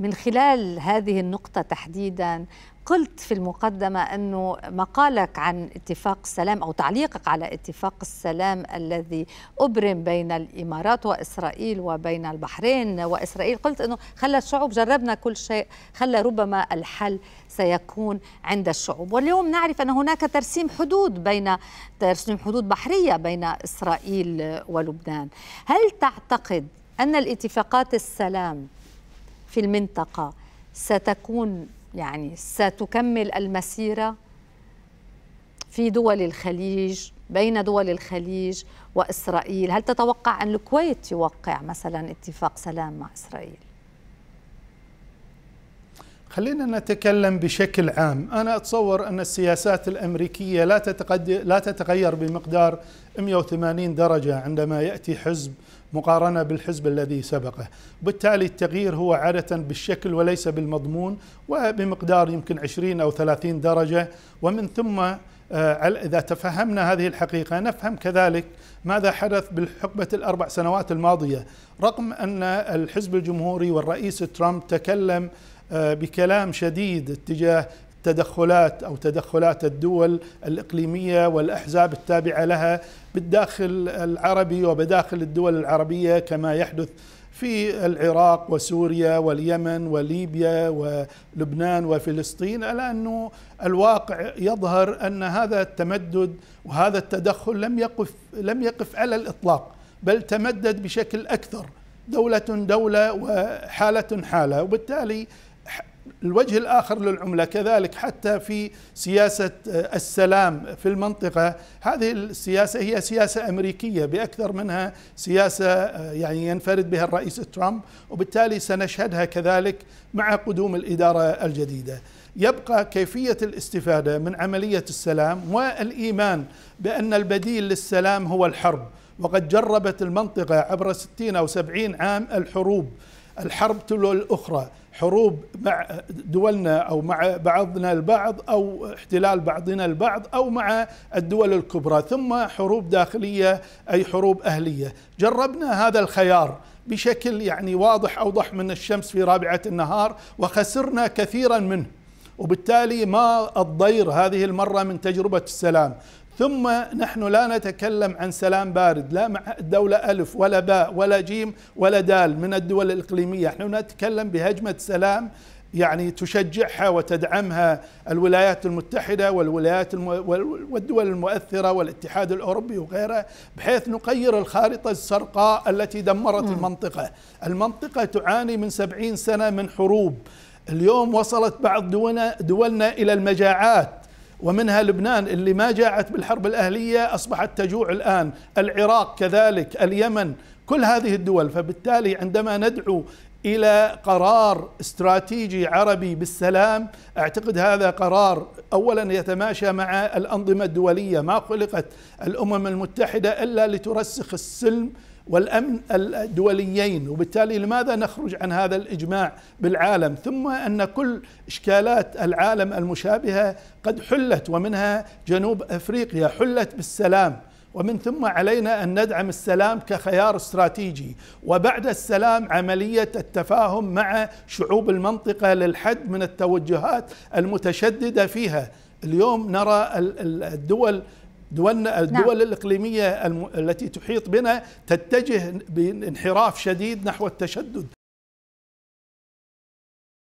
من خلال هذه النقطة تحديدا قلت في المقدمة أنه مقالك عن اتفاق السلام أو تعليقك على اتفاق السلام الذي أبرم بين الإمارات وإسرائيل وبين البحرين وإسرائيل قلت أنه خلى الشعوب جربنا كل شيء خلى ربما الحل سيكون عند الشعوب واليوم نعرف أن هناك ترسيم حدود بين ترسيم حدود بحرية بين إسرائيل ولبنان هل تعتقد أن الاتفاقات السلام في المنطقة ستكون يعني ستكمل المسيرة في دول الخليج بين دول الخليج وإسرائيل هل تتوقع أن الكويت يوقع مثلا اتفاق سلام مع إسرائيل؟ خلينا نتكلم بشكل عام أنا أتصور أن السياسات الأمريكية لا, تتقد... لا تتغير بمقدار 180 درجة عندما يأتي حزب مقارنة بالحزب الذي سبقه بالتالي التغيير هو عادة بالشكل وليس بالمضمون وبمقدار يمكن 20 أو 30 درجة ومن ثم آه، إذا تفهمنا هذه الحقيقة نفهم كذلك ماذا حدث بالحقبة الأربع سنوات الماضية رغم أن الحزب الجمهوري والرئيس ترامب تكلم آه، بكلام شديد اتجاه تدخلات او تدخلات الدول الاقليميه والاحزاب التابعه لها بالداخل العربي وبداخل الدول العربيه كما يحدث في العراق وسوريا واليمن وليبيا ولبنان وفلسطين الا انه الواقع يظهر ان هذا التمدد وهذا التدخل لم يقف لم يقف على الاطلاق بل تمدد بشكل اكثر دوله دوله وحاله حاله وبالتالي الوجه الآخر للعملة كذلك حتى في سياسة آه، السلام في المنطقة هذه السياسة هي سياسة أمريكية بأكثر منها سياسة آه، يعني ينفرد بها الرئيس ترامب وبالتالي سنشهدها كذلك مع قدوم الإدارة الجديدة يبقى كيفية الاستفادة من عملية السلام والإيمان بأن البديل للسلام هو الحرب وقد جربت المنطقة عبر 60 أو 70 عام الحروب الحرب تلو الأخرى حروب مع دولنا أو مع بعضنا البعض أو احتلال بعضنا البعض أو مع الدول الكبرى ثم حروب داخلية أي حروب أهلية جربنا هذا الخيار بشكل يعني واضح أوضح من الشمس في رابعة النهار وخسرنا كثيرا منه وبالتالي ما الضير هذه المرة من تجربة السلام ثم نحن لا نتكلم عن سلام بارد لا مع الدولة ألف ولا باء ولا جيم ولا دال من الدول الإقليمية نحن نتكلم بهجمة سلام يعني تشجعها وتدعمها الولايات المتحدة والولايات المو... والدول المؤثرة والاتحاد الأوروبي وغيره بحيث نقير الخارطة الزرقاء التي دمرت م. المنطقة المنطقة تعاني من سبعين سنة من حروب اليوم وصلت بعض دولنا, دولنا إلى المجاعات ومنها لبنان اللي ما جاعت بالحرب الأهلية أصبحت تجوع الآن العراق كذلك اليمن كل هذه الدول فبالتالي عندما ندعو الى قرار استراتيجي عربي بالسلام اعتقد هذا قرار اولا يتماشى مع الانظمه الدوليه ما خلقت الامم المتحده الا لترسخ السلم والأمن الدوليين وبالتالي لماذا نخرج عن هذا الإجماع بالعالم ثم أن كل إشكالات العالم المشابهة قد حلت ومنها جنوب أفريقيا حلت بالسلام ومن ثم علينا ان ندعم السلام كخيار استراتيجي وبعد السلام عمليه التفاهم مع شعوب المنطقه للحد من التوجهات المتشدده فيها اليوم نرى الدول دولنا نعم. الدول نعم. الإقليمية التي تحيط بنا تتجه بانحراف شديد نحو التشدد